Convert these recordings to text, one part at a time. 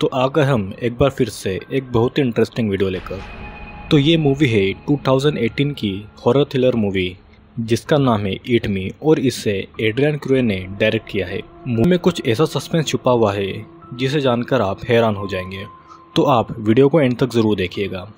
तो आ गए हम एक बार फिर से एक बहुत ही इंटरेस्टिंग वीडियो लेकर तो ये मूवी है 2018 की हॉरर थ्रिलर मूवी जिसका नाम है ईट मी और इसे एड्रियन क्रुए ने डायरेक्ट किया है मूवी में कुछ ऐसा सस्पेंस छुपा हुआ है जिसे जानकर आप हैरान हो जाएंगे तो आप वीडियो को एंड तक ज़रूर देखिएगा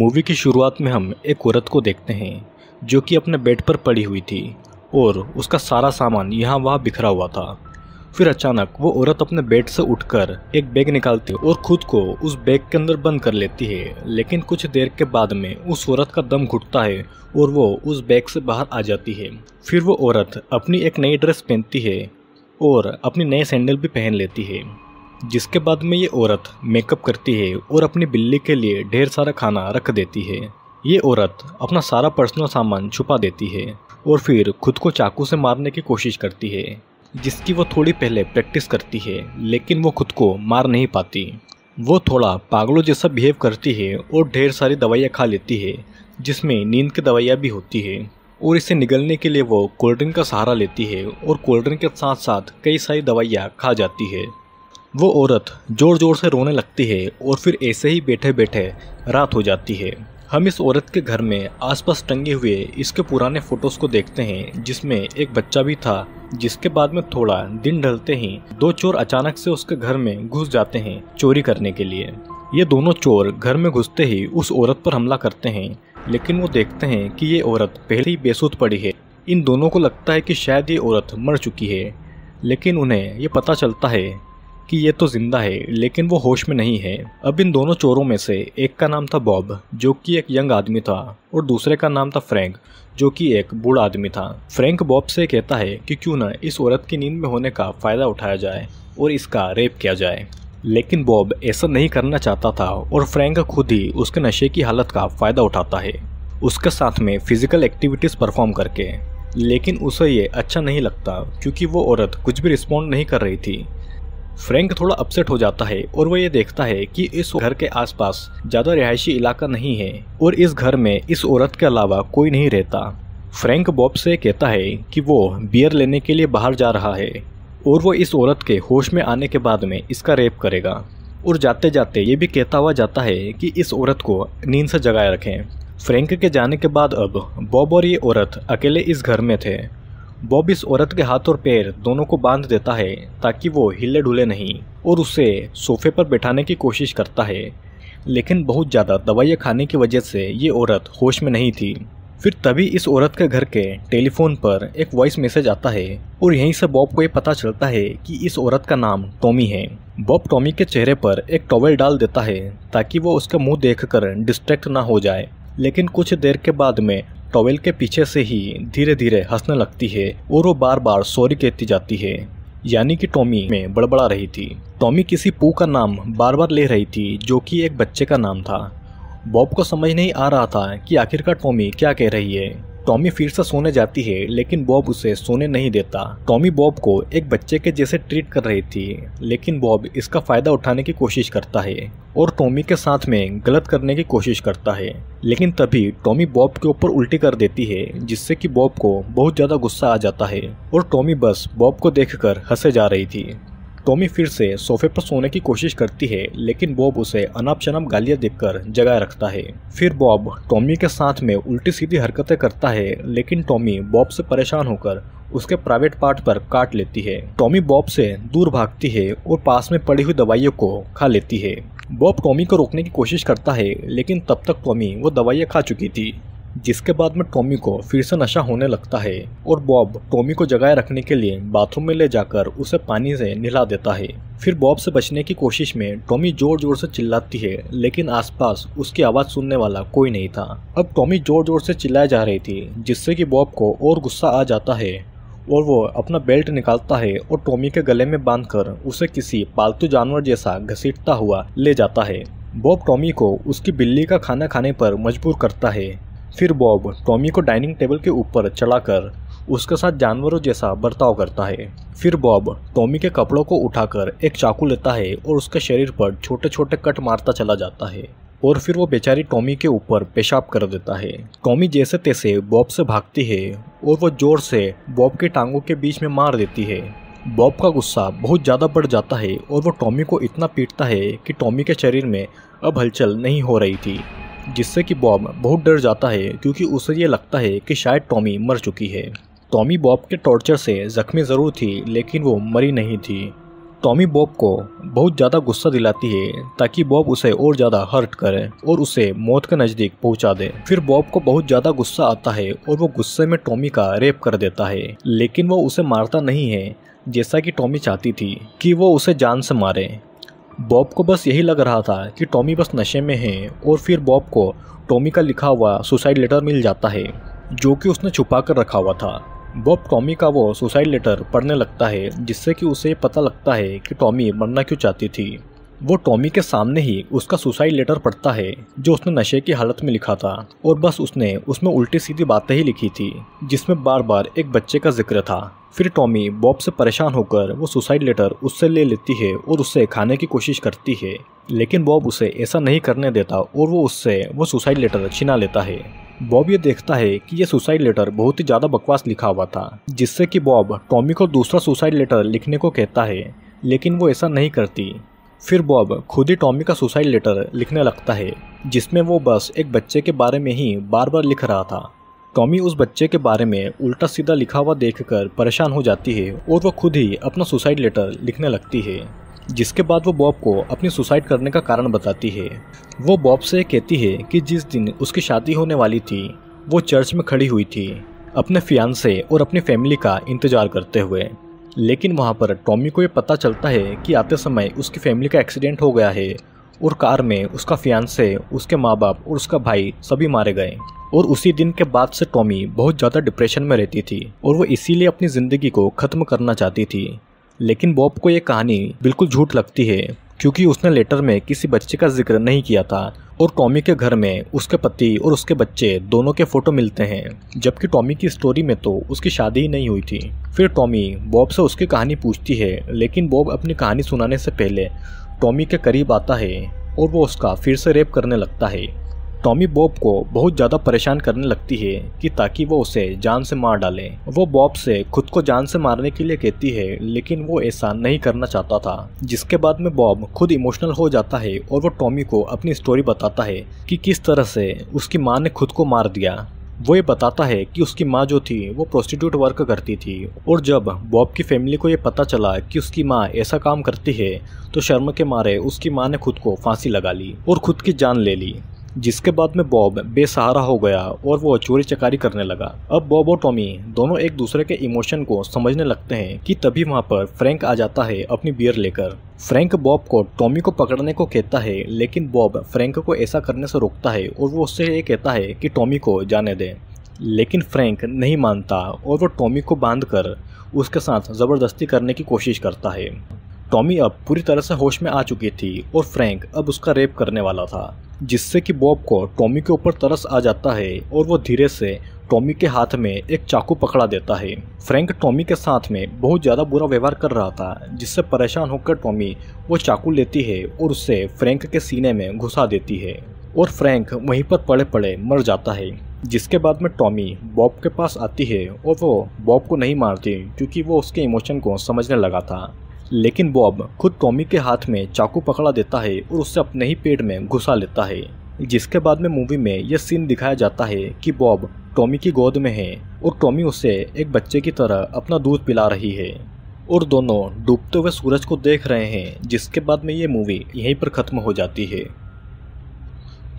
मूवी की शुरुआत में हम एक औरत को देखते हैं जो कि अपने बेड पर पड़ी हुई थी और उसका सारा सामान यहाँ वहाँ बिखरा हुआ था फिर अचानक वो औरत अपने बेड से उठकर एक बैग निकालती है और खुद को उस बैग के अंदर बंद कर लेती है लेकिन कुछ देर के बाद में उस औरत का दम घुटता है और वो उस बैग से बाहर आ जाती है फिर वो औरत अपनी एक नई ड्रेस पहनती है और अपनी नए सैंडल भी पहन लेती है जिसके बाद में ये औरत मेकअप करती है और अपनी बिल्ली के लिए ढेर सारा खाना रख देती है ये औरत अपना सारा पर्सनल सामान छुपा देती है और फिर खुद को चाकू से मारने की कोशिश करती है जिसकी वो थोड़ी पहले प्रैक्टिस करती है लेकिन वो खुद को मार नहीं पाती वो थोड़ा पागलों जैसा बिहेव करती है और ढेर सारी दवाइयाँ खा लेती है जिसमें नींद की दवाइयाँ भी होती है और इसे निगलने के लिए वो कोल्ड ड्रिंक का सहारा लेती है और कोल्ड ड्रिंक के साथ साथ कई सारी दवाइयाँ खा जाती है वो औरत ज़ोर ज़ोर से रोने लगती है और फिर ऐसे ही बैठे बैठे रात हो जाती है हम इस औरत के घर में आसपास टंगे हुए इसके पुराने फोटोज को देखते हैं जिसमें एक बच्चा भी था जिसके बाद में थोड़ा दिन ढलते ही दो चोर अचानक से उसके घर में घुस जाते हैं चोरी करने के लिए ये दोनों चोर घर में घुसते ही उस औरत पर हमला करते हैं लेकिन वो देखते हैं कि ये औरत पहले ही बेसुध पड़ी है इन दोनों को लगता है कि शायद ये औरत मर चुकी है लेकिन उन्हें ये पता चलता है कि ये तो जिंदा है लेकिन वो होश में नहीं है अब इन दोनों चोरों में से एक का नाम था बॉब जो कि एक यंग आदमी था और दूसरे का नाम था फ्रैंक जो कि एक बूढ़ा आदमी था फ्रैंक बॉब से कहता है कि क्यों ना इस औरत की नींद में होने का फ़ायदा उठाया जाए और इसका रेप किया जाए लेकिन बॉब ऐसा नहीं करना चाहता था और फ्रैंक खुद ही उसके नशे की हालत का फ़ायदा उठाता है उसके साथ में फिजिकल एक्टिविटीज़ परफॉर्म करके लेकिन उसे ये अच्छा नहीं लगता क्योंकि वो औरत कुछ भी रिस्पॉन्ड नहीं कर रही थी फ्रैंक थोड़ा अपसेट हो जाता है और वह ये देखता है कि इस घर के आसपास ज्यादा रिहायशी इलाका नहीं है और इस घर में इस औरत के अलावा कोई नहीं रहता फ्रैंक बॉब से कहता है कि वो बियर लेने के लिए बाहर जा रहा है और वो इस औरत के होश में आने के बाद में इसका रेप करेगा और जाते जाते ये भी कहता हुआ जाता है कि इस औरत को नींद से जगाए रखें फ्रैंक के जाने के बाद अब बॉब और ये औरत अकेले इस घर में थे बॉब इस औरत के हाथ और पैर दोनों को बांध देता है ताकि वो हिले डुले नहीं और उसे सोफे पर बैठाने की कोशिश करता है लेकिन बहुत ज़्यादा दवाइयाँ खाने की वजह से ये औरत होश में नहीं थी फिर तभी इस औरत के घर के टेलीफोन पर एक वॉइस मैसेज आता है और यहीं से बॉब को ये पता चलता है कि इस औरत का नाम टॉमी है बॉब टॉमी के चेहरे पर एक टॉवल डाल देता है ताकि वो उसका मुंह देखकर डिस्ट्रैक्ट ना हो जाए लेकिन कुछ देर के बाद में टॉवेल के पीछे से ही धीरे धीरे हंसने लगती है और वो बार बार सॉरी कहती जाती है यानी कि टॉमी में बड़बड़ा रही थी टॉमी किसी पू का नाम बार बार ले रही थी जो कि एक बच्चे का नाम था बॉब को समझ नहीं आ रहा था कि आखिरकार टॉमी क्या कह रही है टॉमी फिर से सोने जाती है लेकिन बॉब उसे सोने नहीं देता टॉमी बॉब को एक बच्चे के जैसे ट्रीट कर रही थी लेकिन बॉब इसका फायदा उठाने की कोशिश करता है और टॉमी के साथ में गलत करने की कोशिश करता है लेकिन तभी टॉमी बॉब के ऊपर उल्टी कर देती है जिससे कि बॉब को बहुत ज़्यादा गुस्सा आ जाता है और टॉमी बस बॉब को देखकर हंसे जा रही थी टॉमी फिर से सोफे पर सोने की कोशिश करती है लेकिन बॉब उसे अनाप शनाप गालियाँ देकर जगाए रखता है फिर बॉब टॉमी के साथ में उल्टी सीधी हरकतें करता है लेकिन टॉमी बॉब से परेशान होकर उसके प्राइवेट पार्ट पर काट लेती है टॉमी बॉब से दूर भागती है और पास में पड़ी हुई दवाइयों को खा लेती है बॉब टॉमी को रोकने की कोशिश करता है लेकिन तब तक टॉमी वो दवाइयाँ खा चुकी थी जिसके बाद में टॉमी को फिर से नशा होने लगता है और बॉब टॉमी को जगाए रखने के लिए बाथरूम में ले जाकर उसे पानी से नहला देता है फिर बॉब से बचने की कोशिश में टॉमी जोर जोर से चिल्लाती है लेकिन आसपास उसकी आवाज़ सुनने वाला कोई नहीं था अब टॉमी जोर जोर से चिल्लाए जा रही थी जिससे कि बॉब को और गुस्सा आ जाता है और वो अपना बेल्ट निकालता है और टॉमी के गले में बांधकर उसे किसी पालतू जानवर जैसा घसीटता हुआ ले जाता है बॉब टॉमी को उसकी बिल्ली का खाना खाने पर मजबूर करता है फिर बॉब टॉमी को डाइनिंग टेबल के ऊपर चढ़ाकर उसके साथ जानवरों जैसा बर्ताव करता है फिर बॉब टॉमी के कपड़ों को उठाकर एक चाकू लेता है और उसके शरीर पर छोटे छोटे कट मारता चला जाता है और फिर वो बेचारी टॉमी के ऊपर पेशाब कर देता है टॉमी जैसे तैसे बॉब से भागती है और वो जोर से बॉब के टांगों के बीच में मार देती है बॉब का गुस्सा बहुत ज़्यादा बढ़ जाता है और वो टॉमी को इतना पीटता है कि टॉमी के शरीर में अब हलचल नहीं हो रही थी जिससे कि बॉब बहुत डर जाता है क्योंकि उसे ये लगता है कि शायद टॉमी मर चुकी है टॉमी बॉब के टॉर्चर से जख्मी ज़रूर थी लेकिन वो मरी नहीं थी टॉमी बॉब को बहुत ज़्यादा गुस्सा दिलाती है ताकि बॉब उसे और ज़्यादा हर्ट करे और उसे मौत के नज़दीक पहुंचा दे फिर बॉब को बहुत ज़्यादा गुस्सा आता है और वो गुस्से में टॉमी का रेप कर देता है लेकिन वो उसे मारता नहीं है जैसा कि टॉमी चाहती थी कि वो उसे जान से मारे बॉब को बस यही लग रहा था कि टॉमी बस नशे में है और फिर बॉब को टॉमी का लिखा हुआ सुसाइड लेटर मिल जाता है जो कि उसने छुपा कर रखा हुआ था बॉब टॉमी का वो सुसाइड लेटर पढ़ने लगता है जिससे कि उसे पता लगता है कि टॉमी मरना क्यों चाहती थी वो टॉमी के सामने ही उसका सुसाइड लेटर पढ़ता है जो उसने नशे की हालत में लिखा था और बस उसने उसमें उल्टी सीधी बातें ही लिखी थी जिसमें बार बार एक बच्चे का जिक्र था फिर टॉमी बॉब से परेशान होकर वो सुसाइड लेटर उससे ले लेती है और उससे खाने की कोशिश करती है लेकिन बॉब उसे ऐसा नहीं करने देता और वो उससे वो सुसाइड लेटर छीना लेता है बॉब ये देखता है कि ये सुसाइड लेटर बहुत ही ज़्यादा बकवास लिखा हुआ था जिससे कि बॉब टॉमी को दूसरा सुसाइड लेटर लिखने को कहता है लेकिन वो ऐसा नहीं करती फिर बॉब खुद ही टॉमी का सुसाइड लेटर लिखने लगता है जिसमें वो बस एक बच्चे के बारे में ही बार बार लिख रहा था टॉमी उस बच्चे के बारे में उल्टा सीधा लिखा हुआ देखकर परेशान हो जाती है और वह खुद ही अपना सुसाइड लेटर लिखने लगती है जिसके बाद वो बॉब को अपनी सुसाइड करने का कारण बताती है वो बॉब से कहती है कि जिस दिन उसकी शादी होने वाली थी वो चर्च में खड़ी हुई थी अपने फियान से और अपनी फैमिली का इंतजार करते हुए लेकिन वहाँ पर टॉमी को ये पता चलता है कि आते समय उसकी फैमिली का एक्सीडेंट हो गया है और कार में उसका फियांसे उसके माँ बाप और उसका भाई सभी मारे गए और उसी दिन के बाद से टॉमी बहुत ज़्यादा डिप्रेशन में रहती थी और वो इसीलिए अपनी ज़िंदगी को ख़त्म करना चाहती थी लेकिन बॉब को ये कहानी बिल्कुल झूठ लगती है क्योंकि उसने लेटर में किसी बच्चे का जिक्र नहीं किया था और टॉमी के घर में उसके पति और उसके बच्चे दोनों के फोटो मिलते हैं जबकि टॉमी की स्टोरी में तो उसकी शादी ही नहीं हुई थी फिर टॉमी बॉब से उसकी कहानी पूछती है लेकिन बॉब अपनी कहानी सुनाने से पहले टॉमी के करीब आता है और वो उसका फिर से रेप करने लगता है टॉमी बॉब को बहुत ज़्यादा परेशान करने लगती है कि ताकि वो उसे जान से मार डाले वो बॉब से खुद को जान से मारने के लिए कहती है लेकिन वो ऐसा नहीं करना चाहता था जिसके बाद में बॉब खुद इमोशनल हो जाता है और वो टॉमी को अपनी स्टोरी बताता है कि किस तरह से उसकी माँ ने खुद को मार दिया वो ये बताता है कि उसकी माँ जो थी वो प्रोस्टिट्यूट वर्क करती थी और जब बॉब की फैमिली को ये पता चला कि उसकी माँ ऐसा काम करती है तो शर्म के मारे उसकी माँ ने खुद को फांसी लगा ली और खुद की जान ले ली जिसके बाद में बॉब बेसहारा हो गया और वो चोरी चकारी करने लगा अब बॉब और टॉमी दोनों एक दूसरे के इमोशन को समझने लगते हैं कि तभी वहाँ पर फ्रैंक आ जाता है अपनी बियर लेकर फ्रैंक बॉब को टॉमी को पकड़ने को कहता है लेकिन बॉब फ्रैंक को ऐसा करने से रोकता है और वो उससे ये कहता है कि टॉमी को जाने दें लेकिन फ्रैंक नहीं मानता और वो टॉमी को बांध कर उसके साथ ज़बरदस्ती करने की कोशिश करता है टॉमी अब पूरी तरह से होश में आ चुकी थी और फ्रैंक अब उसका रेप करने वाला था जिससे कि बॉब को टॉमी के ऊपर तरस आ जाता है और वो धीरे से टॉमी के हाथ में एक चाकू पकड़ा देता है फ्रैंक टॉमी के साथ में बहुत ज़्यादा बुरा व्यवहार कर रहा था जिससे परेशान होकर टॉमी वो चाकू लेती है और उसे फ्रैंक के सीने में घुसा देती है और फ्रैंक वहीं पर पड़े पड़े मर जाता है जिसके बाद में टॉमी बॉब के पास आती है और वो बॉब को नहीं मारती क्योंकि वो उसके इमोशन को समझने लगा था लेकिन बॉब खुद टॉमी के हाथ में चाकू पकड़ा देता है और उसे अपने ही पेट में घुसा लेता है जिसके बाद में मूवी में यह सीन दिखाया जाता है कि बॉब टॉमी की गोद में है और टॉमी उसे एक बच्चे की तरह अपना दूध पिला रही है और दोनों डूबते हुए सूरज को देख रहे हैं जिसके बाद में ये मूवी यहीं पर ख़त्म हो जाती है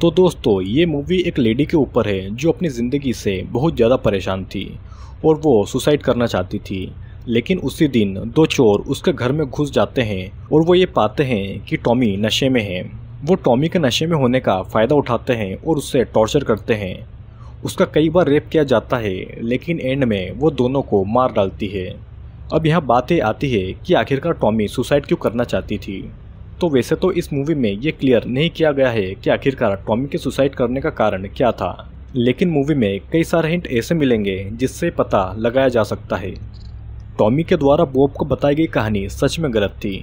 तो दोस्तों ये मूवी एक लेडी के ऊपर है जो अपनी ज़िंदगी से बहुत ज़्यादा परेशान थी और वो सुसाइड करना चाहती थी लेकिन उसी दिन दो चोर उसके घर में घुस जाते हैं और वो ये पाते हैं कि टॉमी नशे में है वो टॉमी के नशे में होने का फ़ायदा उठाते हैं और उससे टॉर्चर करते हैं उसका कई बार रेप किया जाता है लेकिन एंड में वो दोनों को मार डालती है अब यहाँ बातें आती है कि आखिरकार टॉमी सुसाइड क्यों करना चाहती थी तो वैसे तो इस मूवी में ये क्लियर नहीं किया गया है कि आखिरकार टॉमी के सुसाइड करने का कारण क्या था लेकिन मूवी में कई सारे हिंट ऐसे मिलेंगे जिससे पता लगाया जा सकता है टॉमी के द्वारा बॉब को बताई गई कहानी सच में गलत थी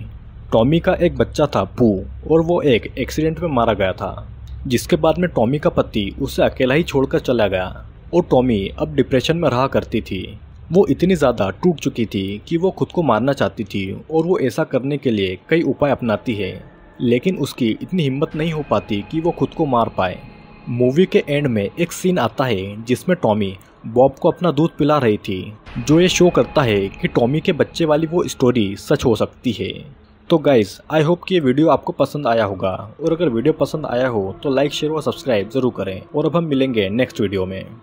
टॉमी का एक बच्चा था पू और वो एक एक्सीडेंट में मारा गया था जिसके बाद में टॉमी का पति उसे अकेला ही छोड़कर चला गया और टॉमी अब डिप्रेशन में रहा करती थी वो इतनी ज़्यादा टूट चुकी थी कि वो खुद को मारना चाहती थी और वो ऐसा करने के लिए कई उपाय अपनाती है लेकिन उसकी इतनी हिम्मत नहीं हो पाती कि वो खुद को मार पाए मूवी के एंड में एक सीन आता है जिसमें टॉमी बॉब को अपना दूध पिला रही थी जो ये शो करता है कि टॉमी के बच्चे वाली वो स्टोरी सच हो सकती है तो गाइज आई होप कि ये वीडियो आपको पसंद आया होगा और अगर वीडियो पसंद आया हो तो लाइक शेयर और सब्सक्राइब जरूर करें और अब हम मिलेंगे नेक्स्ट वीडियो में